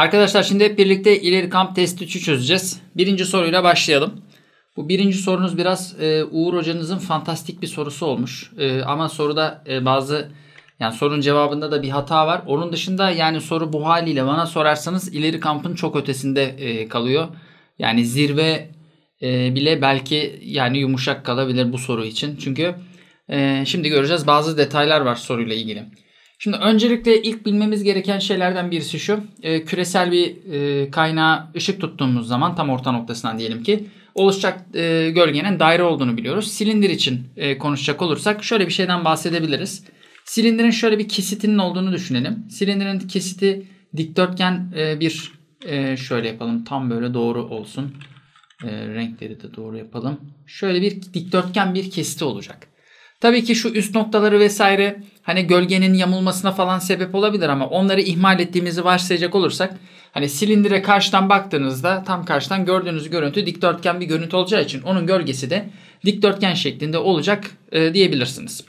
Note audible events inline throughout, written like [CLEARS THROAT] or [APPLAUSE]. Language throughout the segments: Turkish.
Arkadaşlar şimdi hep birlikte ileri kamp test 3'ü çözeceğiz. Birinci soruyla başlayalım. Bu birinci sorunuz biraz e, Uğur hocanızın fantastik bir sorusu olmuş. E, ama soruda e, bazı yani sorunun cevabında da bir hata var. Onun dışında yani soru bu haliyle bana sorarsanız ileri kampın çok ötesinde e, kalıyor. Yani zirve e, bile belki yani yumuşak kalabilir bu soru için. Çünkü e, şimdi göreceğiz bazı detaylar var soruyla ilgili. Şimdi öncelikle ilk bilmemiz gereken şeylerden birisi şu. E, küresel bir e, kaynağa ışık tuttuğumuz zaman tam orta noktasından diyelim ki oluşacak e, gölgenin daire olduğunu biliyoruz. Silindir için e, konuşacak olursak şöyle bir şeyden bahsedebiliriz. Silindirin şöyle bir kesitinin olduğunu düşünelim. Silindirin kesiti dikdörtgen e, bir e, şöyle yapalım tam böyle doğru olsun. E, renkleri de doğru yapalım. Şöyle bir dikdörtgen bir kesiti olacak. Tabii ki şu üst noktaları vesaire hani gölgenin yamulmasına falan sebep olabilir ama onları ihmal ettiğimizi varsayacak olursak hani silindire karşıdan baktığınızda tam karşıdan gördüğünüz görüntü dikdörtgen bir görüntü olacağı için onun gölgesi de dikdörtgen şeklinde olacak e, diyebilirsiniz.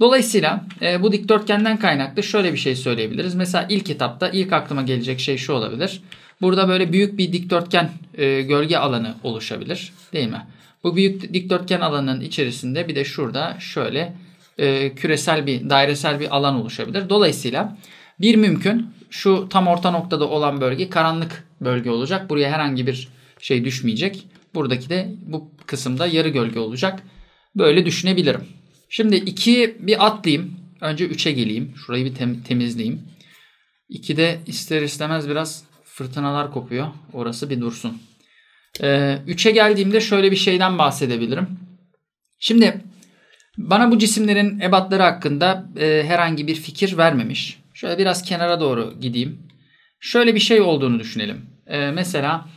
Dolayısıyla e, bu dikdörtgenden kaynaklı şöyle bir şey söyleyebiliriz. Mesela ilk etapta ilk aklıma gelecek şey şu olabilir. Burada böyle büyük bir dikdörtgen e, gölge alanı oluşabilir değil mi? Bu büyük dikdörtgen alanının içerisinde bir de şurada şöyle e, küresel bir dairesel bir alan oluşabilir. Dolayısıyla bir mümkün şu tam orta noktada olan bölge karanlık bölge olacak. Buraya herhangi bir şey düşmeyecek. Buradaki de bu kısımda yarı gölge olacak. Böyle düşünebilirim. Şimdi 2'yi bir atlayayım. Önce 3'e geleyim. Şurayı bir tem temizleyeyim. 2'de ister istemez biraz fırtınalar kopuyor. Orası bir dursun. Ee, geldiğimde şöyle bir şeyden bahsedebilirim. Şimdi bana bu cisimlerin ebatları hakkında e, herhangi bir fikir vermemiş. Şöyle biraz kenara doğru gideyim. Şöyle bir şey olduğunu düşünelim. E, mesela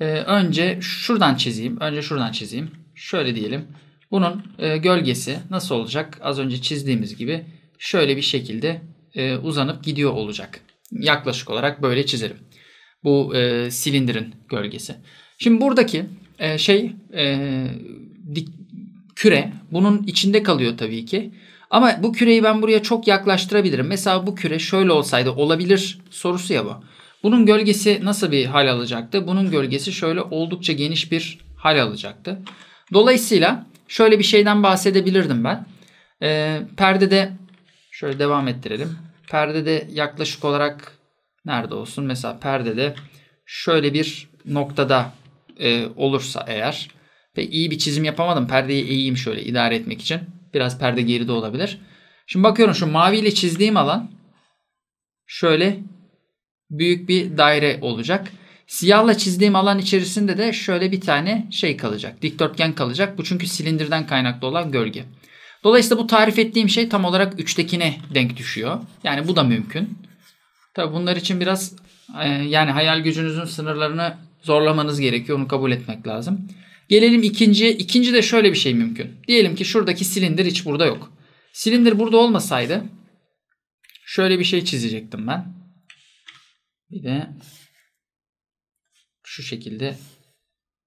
e, önce şuradan çizeyim. Önce şuradan çizeyim. Şöyle diyelim. Bunun e, gölgesi nasıl olacak? Az önce çizdiğimiz gibi şöyle bir şekilde e, uzanıp gidiyor olacak. Yaklaşık olarak böyle çizerim. Bu e, silindirin gölgesi. Şimdi buradaki e, şey e, dik, küre. Bunun içinde kalıyor tabii ki. Ama bu küreyi ben buraya çok yaklaştırabilirim. Mesela bu küre şöyle olsaydı olabilir sorusu ya bu. Bunun gölgesi nasıl bir hal alacaktı? Bunun gölgesi şöyle oldukça geniş bir hal alacaktı. Dolayısıyla şöyle bir şeyden bahsedebilirdim ben. Ee, perdede şöyle devam ettirelim. Perdede yaklaşık olarak nerede olsun? Mesela perdede şöyle bir noktada e, olursa eğer ve iyi bir çizim yapamadım. Perdeyi eğeyim şöyle idare etmek için. Biraz perde geride olabilir. Şimdi bakıyorum şu maviyle çizdiğim alan şöyle büyük bir daire olacak. Siyahla çizdiğim alan içerisinde de şöyle bir tane şey kalacak. Dikdörtgen kalacak. Bu çünkü silindirden kaynaklı olan gölge. Dolayısıyla bu tarif ettiğim şey tam olarak üçtekine denk düşüyor. Yani bu da mümkün. Tabi bunlar için biraz e, yani hayal gücünüzün sınırlarını zorlamanız gerekiyor. Onu kabul etmek lazım. Gelelim ikinciye. İkinci de şöyle bir şey mümkün. Diyelim ki şuradaki silindir hiç burada yok. Silindir burada olmasaydı şöyle bir şey çizecektim ben. Bir de şu şekilde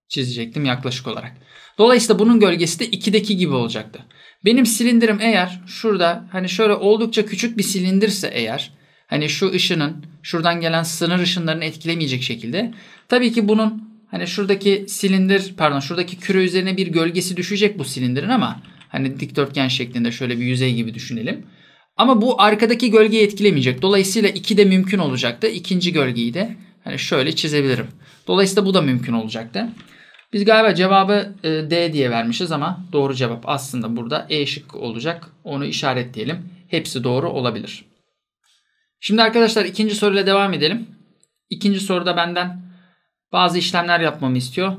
çizecektim yaklaşık olarak. Dolayısıyla bunun gölgesi de 2'deki gibi olacaktı. Benim silindirim eğer şurada hani şöyle oldukça küçük bir silindirse eğer hani şu ışının şuradan gelen sınır ışınlarını etkilemeyecek şekilde tabii ki bunun Hani şuradaki silindir pardon şuradaki küre üzerine bir gölgesi düşecek bu silindirin ama hani dikdörtgen şeklinde şöyle bir yüzey gibi düşünelim. Ama bu arkadaki gölgeyi etkilemeyecek. Dolayısıyla iki de mümkün olacaktı. İkinci gölgeyi de hani şöyle çizebilirim. Dolayısıyla bu da mümkün olacaktı. Biz galiba cevabı e, D diye vermişiz ama doğru cevap aslında burada E şık olacak. Onu işaretleyelim. Hepsi doğru olabilir. Şimdi arkadaşlar ikinci soruyla devam edelim. İkinci soruda benden bazı işlemler yapmamı istiyor.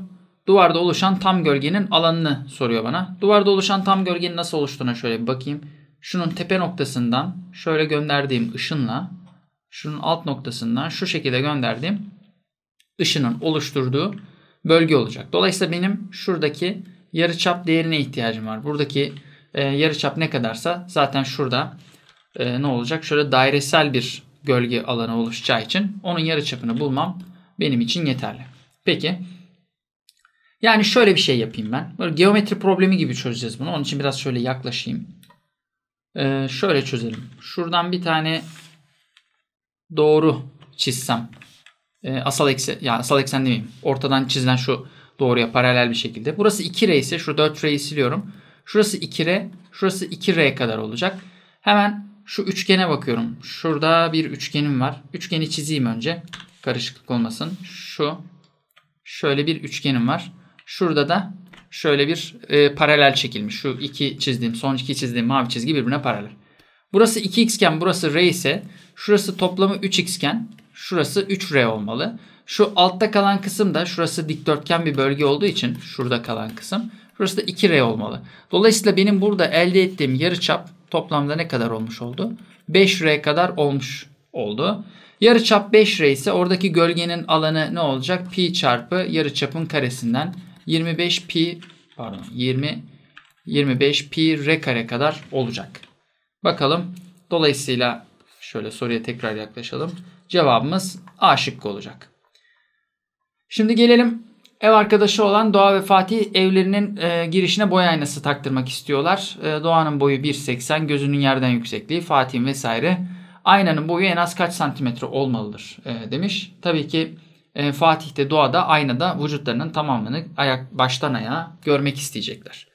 Duvarda oluşan tam gölgenin alanını soruyor bana. Duvarda oluşan tam gölgenin nasıl oluştuğuna şöyle bir bakayım. Şunun tepe noktasından şöyle gönderdiğim ışınla şunun alt noktasından şu şekilde gönderdiğim ışının oluşturduğu bölge olacak. Dolayısıyla benim şuradaki yarıçap değerine ihtiyacım var. Buradaki e, yarıçap ne kadarsa zaten şurada e, ne olacak? Şöyle dairesel bir gölge alanı oluşacağı için onun yarıçapını bulmam benim için yeterli. Peki. Yani şöyle bir şey yapayım ben. Böyle geometri problemi gibi çözeceğiz bunu. Onun için biraz şöyle yaklaşayım. Ee, şöyle çözelim. Şuradan bir tane doğru çizsem. E, asal eksen, yani asal eksen demeyeyim. Ortadan çizilen şu doğruya paralel bir şekilde. Burası 2R ise şu 4R'yi siliyorum. Şurası 2R, şurası 2R kadar olacak. Hemen şu üçgene bakıyorum. Şurada bir üçgenim var. Üçgeni çizeyim önce. Karışıklık olmasın. Şu şöyle bir üçgenim var. Şurada da şöyle bir e, paralel çekilmiş. Şu iki çizdiğim, son iki çizdiğim mavi çizgi birbirine paralel. Burası 2x iken burası r ise şurası toplamı 3x iken şurası 3r olmalı. Şu altta kalan kısım da şurası dikdörtgen bir bölge olduğu için şurada kalan kısım şurası da 2r olmalı. Dolayısıyla benim burada elde ettiğim yarıçap toplamda ne kadar olmuş oldu? 5r kadar olmuş oldu. Yarıçap 5 re ise oradaki gölgenin alanı ne olacak? Pi çarpı yarıçapın karesinden 25 pi pardon 20 25 pi re kare kadar olacak. Bakalım. Dolayısıyla şöyle soruya tekrar yaklaşalım. Cevabımız A şıkkı olacak. Şimdi gelelim ev arkadaşı olan Doğa ve Fatih evlerinin e, girişine boy aynası taktırmak istiyorlar. E, Doğa'nın boyu 1.80, gözünün yerden yüksekliği, Fatih'in vesaire aynanın boyu en az kaç santimetre olmalıdır e, demiş. Tabii ki e, Fatih'te doğada aynada vücutlarının tamamını ayak baştan ayağa görmek isteyecekler.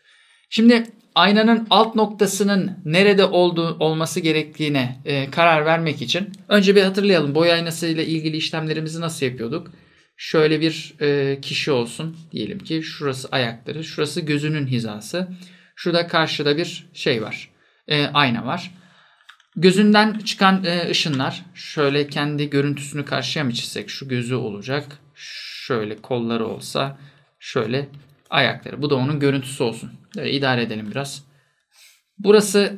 Şimdi aynanın alt noktasının nerede olduğu olması gerektiğine e, karar vermek için önce bir hatırlayalım boy aynası ile ilgili işlemlerimizi nasıl yapıyorduk? Şöyle bir e, kişi olsun diyelim ki şurası ayakları, şurası gözünün hizası. Şurada karşıda bir şey var. E, ayna var. Gözünden çıkan e, ışınlar şöyle kendi görüntüsünü karşıya mı çizsek? Şu gözü olacak. Şöyle kolları olsa şöyle ayakları. Bu da onun görüntüsü olsun. Böyle idare edelim biraz. Burası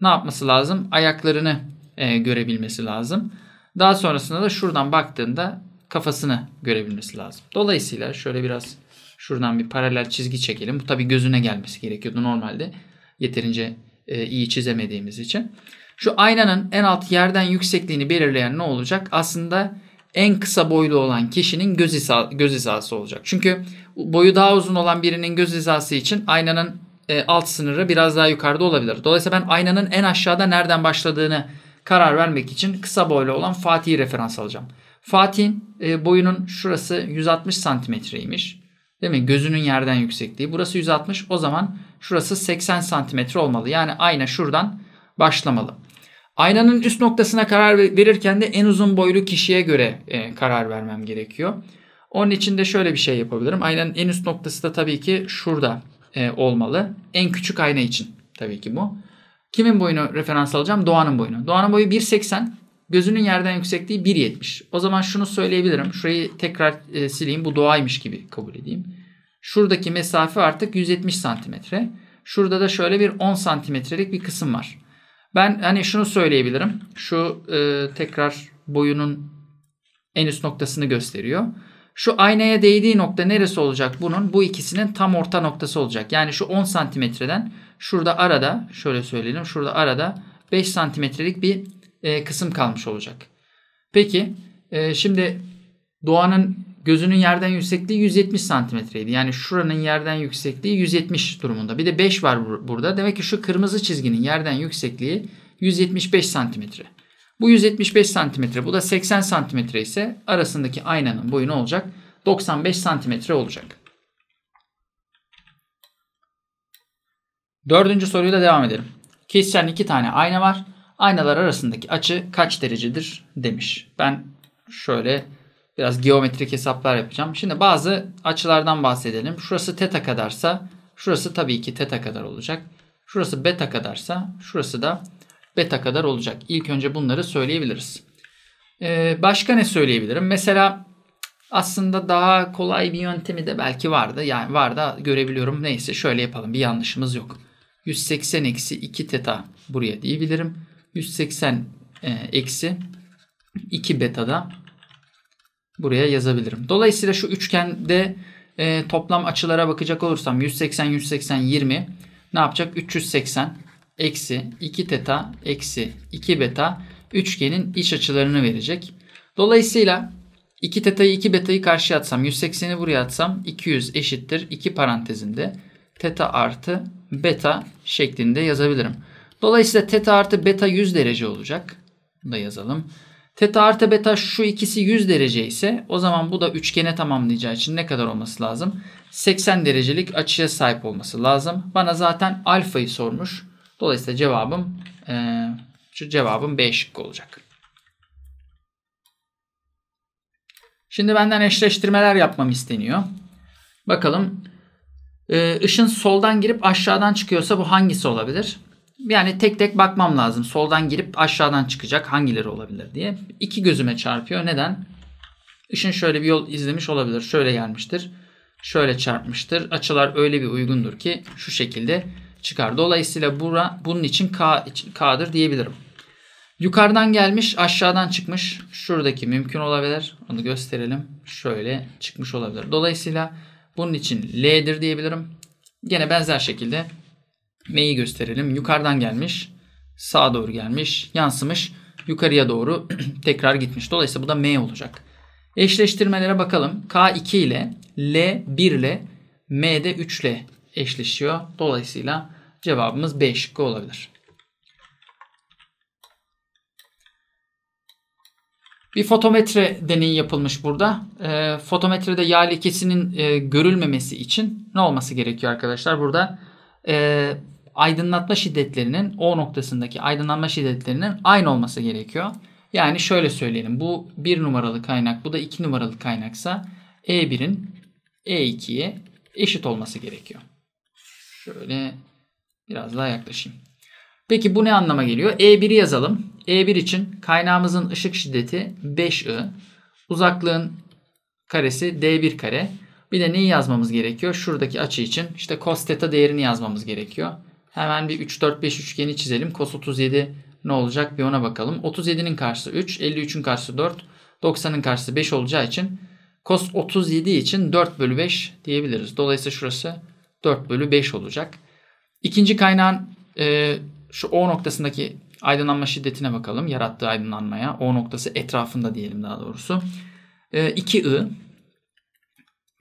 ne yapması lazım? Ayaklarını e, görebilmesi lazım. Daha sonrasında da şuradan baktığında kafasını görebilmesi lazım. Dolayısıyla şöyle biraz şuradan bir paralel çizgi çekelim. Bu tabii gözüne gelmesi gerekiyordu normalde. Yeterince e, iyi çizemediğimiz için. Şu aynanın en alt yerden yüksekliğini belirleyen ne olacak? Aslında en kısa boylu olan kişinin göz, hisa, göz hizası olacak. Çünkü boyu daha uzun olan birinin göz hizası için aynanın e, alt sınırı biraz daha yukarıda olabilir. Dolayısıyla ben aynanın en aşağıda nereden başladığını karar vermek için kısa boylu olan Fatih'i referans alacağım. Fatih'in e, boyunun şurası 160 santimetreymiş. Değil mi? Gözünün yerden yüksekliği. Burası 160. O zaman şurası 80 santimetre olmalı. Yani ayna şuradan başlamalı. Aynanın üst noktasına karar verirken de en uzun boylu kişiye göre e, karar vermem gerekiyor. Onun için de şöyle bir şey yapabilirim. Aynanın en üst noktası da tabii ki şurada e, olmalı. En küçük ayna için tabii ki bu. Kimin boyunu referans alacağım? Doğan'ın boyunu. Doğan'ın boyu 1.80. Gözünün yerden yüksekliği 1.70. O zaman şunu söyleyebilirim. Şurayı tekrar e, sileyim. Bu doğaymış gibi kabul edeyim. Şuradaki mesafe artık 170 santimetre. Şurada da şöyle bir 10 santimetrelik bir kısım var. Ben hani şunu söyleyebilirim. Şu e, tekrar boyunun en üst noktasını gösteriyor. Şu aynaya değdiği nokta neresi olacak bunun? Bu ikisinin tam orta noktası olacak. Yani şu 10 santimetreden şurada arada şöyle söyleyelim. Şurada arada 5 santimetrelik bir e, kısım kalmış olacak. Peki e, şimdi doğanın gözünün yerden yüksekliği 170 santimetreydi. Yani şuranın yerden yüksekliği 170 durumunda. Bir de 5 var bur- burada. Demek ki şu kırmızı çizginin yerden yüksekliği 175 santimetre. Bu 175 santimetre bu da 80 santimetre ise arasındaki aynanın boyu ne olacak? 95 santimetre olacak. Dördüncü soruyla devam edelim. Kesişen iki tane ayna var aynalar arasındaki açı kaç derecedir demiş. Ben şöyle biraz geometrik hesaplar yapacağım. Şimdi bazı açılardan bahsedelim. Şurası teta kadarsa şurası tabii ki teta kadar olacak. Şurası beta kadarsa şurası da beta kadar olacak. İlk önce bunları söyleyebiliriz. Ee, başka ne söyleyebilirim? Mesela aslında daha kolay bir yöntemi de belki vardı. Yani var da görebiliyorum. Neyse şöyle yapalım. Bir yanlışımız yok. 180 eksi 2 teta buraya diyebilirim. 180 e, eksi 2 beta'da buraya yazabilirim. Dolayısıyla şu üçgende e, toplam açılara bakacak olursam 180, 180, 20 ne yapacak? 380 eksi 2 teta eksi 2 beta üçgenin iç açılarını verecek. Dolayısıyla 2 teta'yı 2 beta'yı karşıya atsam 180'i buraya atsam 200 eşittir 2 parantezinde teta artı beta şeklinde yazabilirim. Dolayısıyla teta artı beta 100 derece olacak. Bunu da yazalım. Teta artı beta şu ikisi 100 derece ise o zaman bu da üçgene tamamlayacağı için ne kadar olması lazım? 80 derecelik açıya sahip olması lazım. Bana zaten alfayı sormuş. Dolayısıyla cevabım e, şu cevabım B şıkkı olacak. Şimdi benden eşleştirmeler yapmam isteniyor. Bakalım. E, ışın soldan girip aşağıdan çıkıyorsa bu hangisi olabilir? yani tek tek bakmam lazım. Soldan girip aşağıdan çıkacak hangileri olabilir diye. İki gözüme çarpıyor. Neden? Işın şöyle bir yol izlemiş olabilir. Şöyle gelmiştir. Şöyle çarpmıştır. Açılar öyle bir uygundur ki şu şekilde çıkar. Dolayısıyla bura, bunun için K, K'dır diyebilirim. Yukarıdan gelmiş aşağıdan çıkmış. Şuradaki mümkün olabilir. Onu gösterelim. Şöyle çıkmış olabilir. Dolayısıyla bunun için L'dir diyebilirim. Gene benzer şekilde M'yi gösterelim? Yukarıdan gelmiş. Sağa doğru gelmiş. Yansımış. Yukarıya doğru [CLEARS THROAT] tekrar gitmiş. Dolayısıyla bu da M olacak. Eşleştirmelere bakalım. K2 ile L1 ile M'de 3 ile eşleşiyor. Dolayısıyla cevabımız B şıkkı olabilir. Bir fotometre deneyi yapılmış burada. E, fotometrede yağ lekesinin e, görülmemesi için ne olması gerekiyor arkadaşlar? Burada e, aydınlatma şiddetlerinin O noktasındaki aydınlanma şiddetlerinin aynı olması gerekiyor. Yani şöyle söyleyelim. Bu 1 numaralı kaynak, bu da 2 numaralı kaynaksa E1'in E2'ye eşit olması gerekiyor. Şöyle biraz daha yaklaşayım. Peki bu ne anlama geliyor? E1'i yazalım. E1 için kaynağımızın ışık şiddeti 5I. Uzaklığın karesi D1 kare. Bir de neyi yazmamız gerekiyor? Şuradaki açı için işte cos theta değerini yazmamız gerekiyor. Hemen bir 3-4-5 üçgeni çizelim. Cos 37 ne olacak bir ona bakalım. 37'nin karşısı 3, 53'ün karşısı 4, 90'ın karşısı 5 olacağı için cos 37 için 4 bölü 5 diyebiliriz. Dolayısıyla şurası 4 bölü 5 olacak. İkinci kaynağın e, şu O noktasındaki aydınlanma şiddetine bakalım. Yarattığı aydınlanmaya. O noktası etrafında diyelim daha doğrusu. E, 2I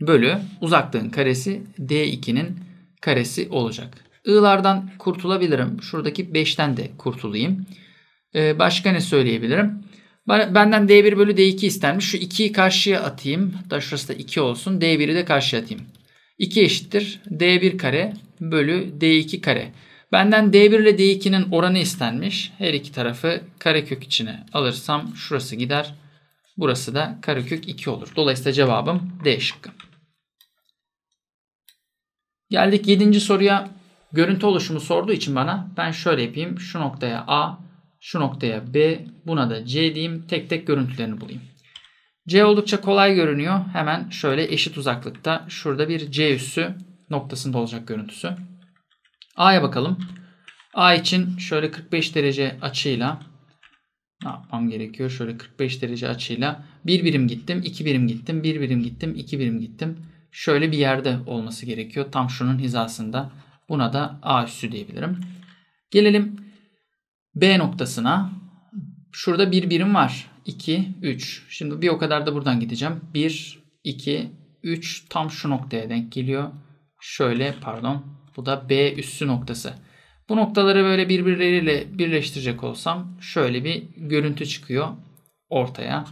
bölü uzaklığın karesi D2'nin karesi olacak. I'lardan kurtulabilirim. Şuradaki 5'ten de kurtulayım. Ee, başka ne söyleyebilirim? Benden D1 bölü D2 istenmiş. Şu 2'yi karşıya atayım. Hatta şurası da 2 olsun. D1'i de karşıya atayım. 2 eşittir. D1 kare bölü D2 kare. Benden D1 ile D2'nin oranı istenmiş. Her iki tarafı karekök içine alırsam şurası gider. Burası da karekök 2 olur. Dolayısıyla cevabım D şıkkı. Geldik 7. soruya. Görüntü oluşumu sorduğu için bana ben şöyle yapayım. Şu noktaya A, şu noktaya B, buna da C diyeyim. Tek tek görüntülerini bulayım. C oldukça kolay görünüyor. Hemen şöyle eşit uzaklıkta şurada bir C üssü noktasında olacak görüntüsü. A'ya bakalım. A için şöyle 45 derece açıyla ne yapmam gerekiyor? Şöyle 45 derece açıyla bir birim gittim, iki birim gittim, bir birim gittim, iki birim gittim. Şöyle bir yerde olması gerekiyor. Tam şunun hizasında Buna da A üssü diyebilirim. Gelelim B noktasına. Şurada bir birim var. 2, 3. Şimdi bir o kadar da buradan gideceğim. 1, 2, 3 tam şu noktaya denk geliyor. Şöyle pardon. Bu da B üssü noktası. Bu noktaları böyle birbirleriyle birleştirecek olsam şöyle bir görüntü çıkıyor ortaya.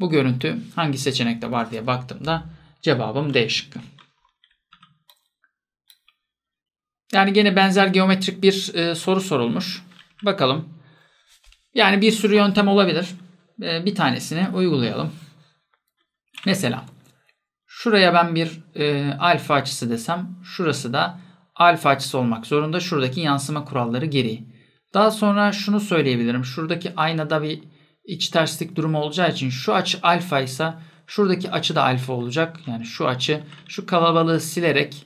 Bu görüntü hangi seçenekte var diye baktığımda cevabım D şıkkı. Yani gene benzer geometrik bir e, soru sorulmuş. Bakalım. Yani bir sürü yöntem olabilir. E, bir tanesini uygulayalım. Mesela şuraya ben bir e, alfa açısı desem şurası da alfa açısı olmak zorunda. Şuradaki yansıma kuralları gereği. Daha sonra şunu söyleyebilirim. Şuradaki aynada bir iç terslik durumu olacağı için şu açı alfa ise şuradaki açı da alfa olacak. Yani şu açı şu kalabalığı silerek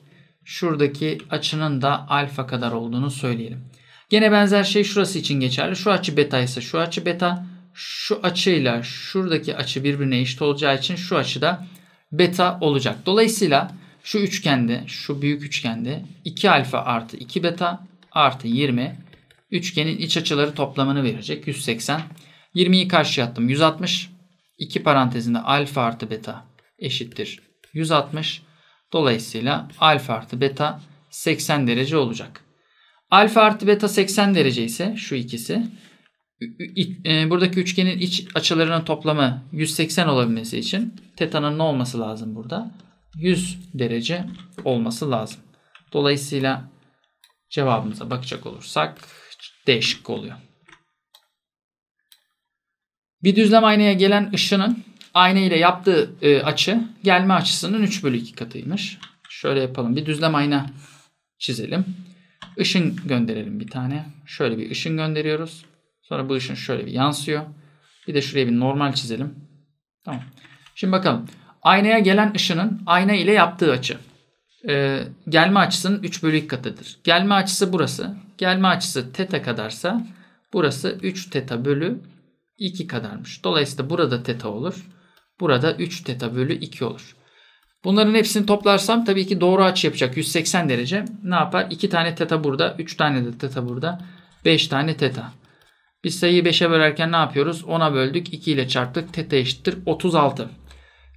şuradaki açının da alfa kadar olduğunu söyleyelim. Gene benzer şey şurası için geçerli. Şu açı beta ise şu açı beta. Şu açıyla şuradaki açı birbirine eşit olacağı için şu açı da beta olacak. Dolayısıyla şu üçgende, şu büyük üçgende 2 alfa artı 2 beta artı 20 üçgenin iç açıları toplamını verecek. 180. 20'yi karşıya attım. 160. 2 parantezinde alfa artı beta eşittir. 160. Dolayısıyla alfa artı beta 80 derece olacak. Alfa artı beta 80 derece ise şu ikisi e, buradaki üçgenin iç açılarının toplamı 180 olabilmesi için teta'nın ne olması lazım burada? 100 derece olması lazım. Dolayısıyla cevabımıza bakacak olursak değişik oluyor. Bir düzlem aynaya gelen ışının Ayna ile yaptığı e, açı gelme açısının 3 bölü 2 katıymış. Şöyle yapalım. Bir düzlem ayna çizelim. Işın gönderelim bir tane. Şöyle bir ışın gönderiyoruz. Sonra bu ışın şöyle bir yansıyor. Bir de şuraya bir normal çizelim. Tamam. Şimdi bakalım. Aynaya gelen ışının ayna ile yaptığı açı. Ee, gelme açısının 3 bölü 2 katıdır. Gelme açısı burası. Gelme açısı teta kadarsa burası 3 teta bölü 2 kadarmış. Dolayısıyla burada teta olur. Burada 3 teta bölü 2 olur. Bunların hepsini toplarsam tabii ki doğru açı yapacak. 180 derece ne yapar? 2 tane teta burada. 3 tane de teta burada. 5 tane teta. Biz sayıyı 5'e bölerken ne yapıyoruz? 10'a böldük. 2 ile çarptık. Teta eşittir 36.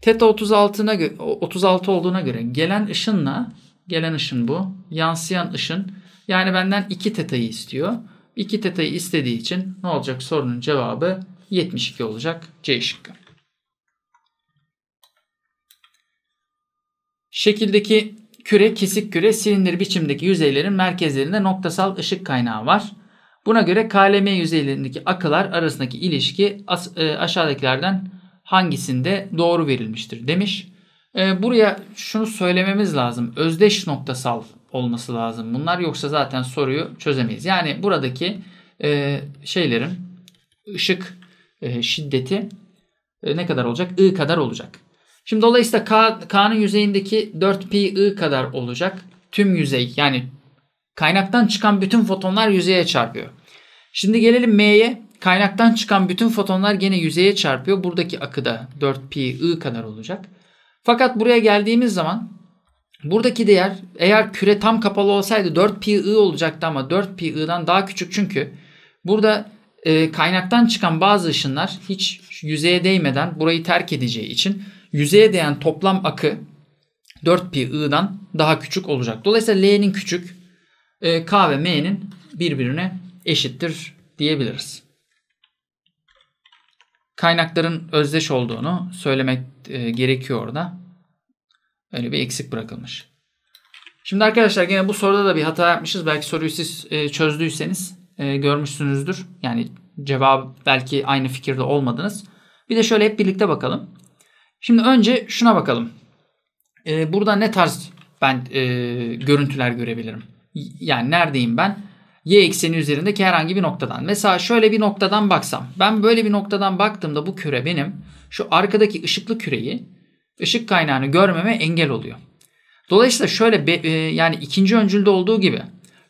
Teta 36'ına 36 olduğuna göre gelen ışınla gelen ışın bu. Yansıyan ışın yani benden 2 teta'yı istiyor. 2 teta'yı istediği için ne olacak sorunun cevabı 72 olacak C şıkkı. Şekildeki küre kesik küre silindir biçimdeki yüzeylerin merkezlerinde noktasal ışık kaynağı var. Buna göre KLM yüzeylerindeki akılar arasındaki ilişki e, aşağıdakilerden hangisinde doğru verilmiştir demiş. E, buraya şunu söylememiz lazım. Özdeş noktasal olması lazım bunlar. Yoksa zaten soruyu çözemeyiz. Yani buradaki e, şeylerin ışık şiddeti ne kadar olacak? I kadar olacak. Şimdi dolayısıyla K, K'nın yüzeyindeki 4pi kadar olacak. Tüm yüzey yani kaynaktan çıkan bütün fotonlar yüzeye çarpıyor. Şimdi gelelim M'ye. Kaynaktan çıkan bütün fotonlar gene yüzeye çarpıyor. Buradaki akı da 4pi kadar olacak. Fakat buraya geldiğimiz zaman buradaki değer eğer küre tam kapalı olsaydı 4pi olacaktı ama 4pi'den daha küçük çünkü burada e, kaynaktan çıkan bazı ışınlar hiç yüzeye değmeden burayı terk edeceği için yüzeye değen toplam akı 4 pi i'dan daha küçük olacak. Dolayısıyla L'nin küçük, e, K ve M'nin birbirine eşittir diyebiliriz. Kaynakların özdeş olduğunu söylemek e, gerekiyor da Öyle bir eksik bırakılmış. Şimdi arkadaşlar yine bu soruda da bir hata yapmışız. Belki soruyu siz e, çözdüyseniz görmüşsünüzdür. Yani cevap belki aynı fikirde olmadınız. Bir de şöyle hep birlikte bakalım. Şimdi önce şuna bakalım. Ee, burada ne tarz ben e, görüntüler görebilirim? Yani neredeyim ben? Y ekseni üzerindeki herhangi bir noktadan. Mesela şöyle bir noktadan baksam. Ben böyle bir noktadan baktığımda bu küre benim şu arkadaki ışıklı küreyi ışık kaynağını görmeme engel oluyor. Dolayısıyla şöyle be, e, yani ikinci öncülde olduğu gibi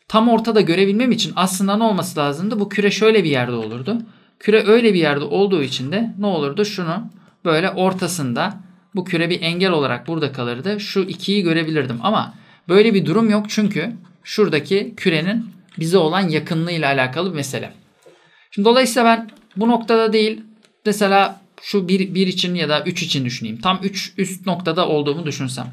tam ortada görebilmem için aslında ne olması lazımdı? Bu küre şöyle bir yerde olurdu. Küre öyle bir yerde olduğu için de ne olurdu? Şunu böyle ortasında bu küre bir engel olarak burada kalırdı. Şu ikiyi görebilirdim ama böyle bir durum yok çünkü şuradaki kürenin bize olan yakınlığıyla alakalı bir mesele. Şimdi dolayısıyla ben bu noktada değil mesela şu 1, 1 için ya da 3 için düşüneyim. Tam 3 üst noktada olduğumu düşünsem.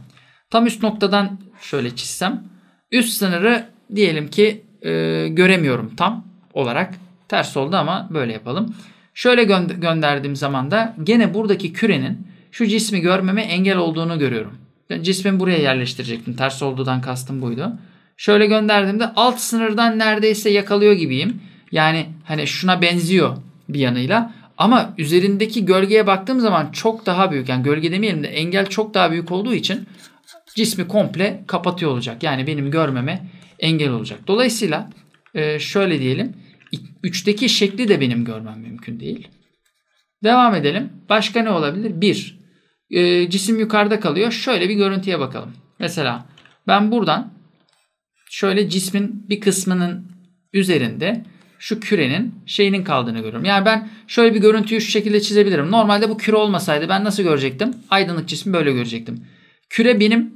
Tam üst noktadan şöyle çizsem. Üst sınırı diyelim ki e, göremiyorum tam olarak. Ters oldu ama böyle yapalım. Şöyle gö- gönderdiğim zaman da gene buradaki kürenin şu cismi görmeme engel olduğunu görüyorum. Yani cismi buraya yerleştirecektim. Ters olduğundan kastım buydu. Şöyle gönderdiğimde alt sınırdan neredeyse yakalıyor gibiyim. Yani hani şuna benziyor bir yanıyla. Ama üzerindeki gölgeye baktığım zaman çok daha büyük. Yani gölge demeyelim de engel çok daha büyük olduğu için cismi komple kapatıyor olacak. Yani benim görmeme engel olacak. Dolayısıyla e, şöyle diyelim. 3'teki şekli de benim görmem mümkün değil. Devam edelim. Başka ne olabilir? 1. E, cisim yukarıda kalıyor. Şöyle bir görüntüye bakalım. Mesela ben buradan şöyle cismin bir kısmının üzerinde şu kürenin şeyinin kaldığını görüyorum. Yani ben şöyle bir görüntüyü şu şekilde çizebilirim. Normalde bu küre olmasaydı ben nasıl görecektim? Aydınlık cismi böyle görecektim. Küre benim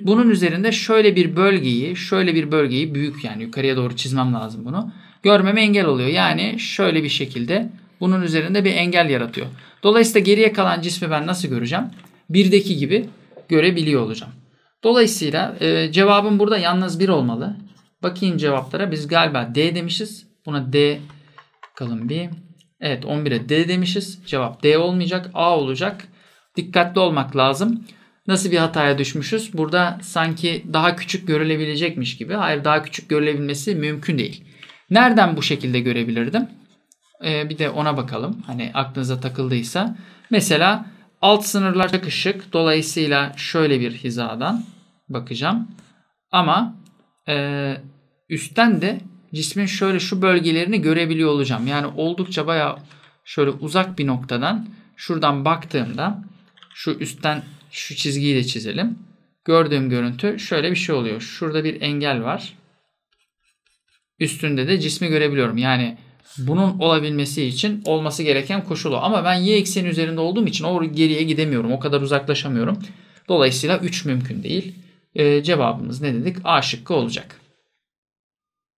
bunun üzerinde şöyle bir bölgeyi, şöyle bir bölgeyi büyük yani yukarıya doğru çizmem lazım bunu görmeme engel oluyor. Yani şöyle bir şekilde bunun üzerinde bir engel yaratıyor. Dolayısıyla geriye kalan cismi ben nasıl göreceğim? Birdeki gibi görebiliyor olacağım. Dolayısıyla e, cevabım burada yalnız bir olmalı. Bakayım cevaplara. Biz galiba D demişiz. Buna D kalın bir. Evet 11'e D demişiz. Cevap D olmayacak. A olacak. Dikkatli olmak lazım. Nasıl bir hataya düşmüşüz? Burada sanki daha küçük görülebilecekmiş gibi. Hayır daha küçük görülebilmesi mümkün değil. Nereden bu şekilde görebilirdim? Ee, bir de ona bakalım. Hani aklınıza takıldıysa. Mesela alt sınırlar çakışık. Dolayısıyla şöyle bir hizadan bakacağım. Ama e, üstten de cismin şöyle şu bölgelerini görebiliyor olacağım. Yani oldukça baya şöyle uzak bir noktadan şuradan baktığımda şu üstten şu çizgiyi de çizelim. Gördüğüm görüntü şöyle bir şey oluyor. Şurada bir engel var üstünde de cismi görebiliyorum. Yani bunun olabilmesi için olması gereken koşulu. Ama ben y ekseni üzerinde olduğum için o geriye gidemiyorum. O kadar uzaklaşamıyorum. Dolayısıyla 3 mümkün değil. E, cevabımız ne dedik? A şıkkı olacak.